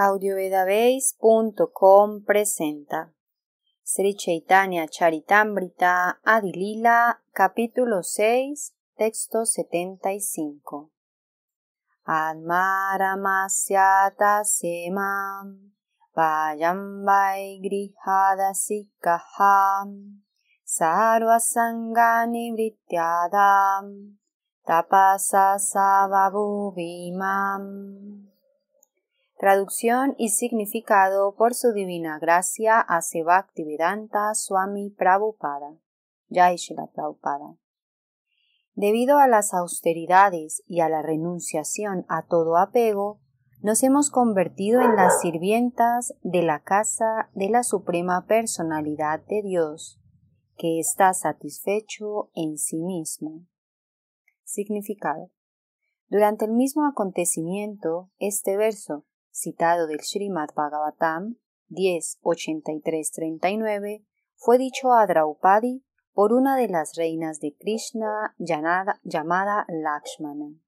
audiovedabase.com presenta Sri Chaitanya Charitamrita Adilila, capítulo 6, texto 75. Admaramasyata semam vayambai grihadasikaham sarvasangani vrityadam tapasa Traducción y significado por su divina gracia a Bhaktivedanta Swami Prabhupada. Prabhupada. Debido a las austeridades y a la renunciación a todo apego, nos hemos convertido en las sirvientas de la casa de la Suprema Personalidad de Dios, que está satisfecho en sí mismo. Significado. Durante el mismo acontecimiento, este verso citado del Srimad Bhagavatam 10.83.39 fue dicho a Draupadi por una de las reinas de Krishna llamada, llamada Lakshmana.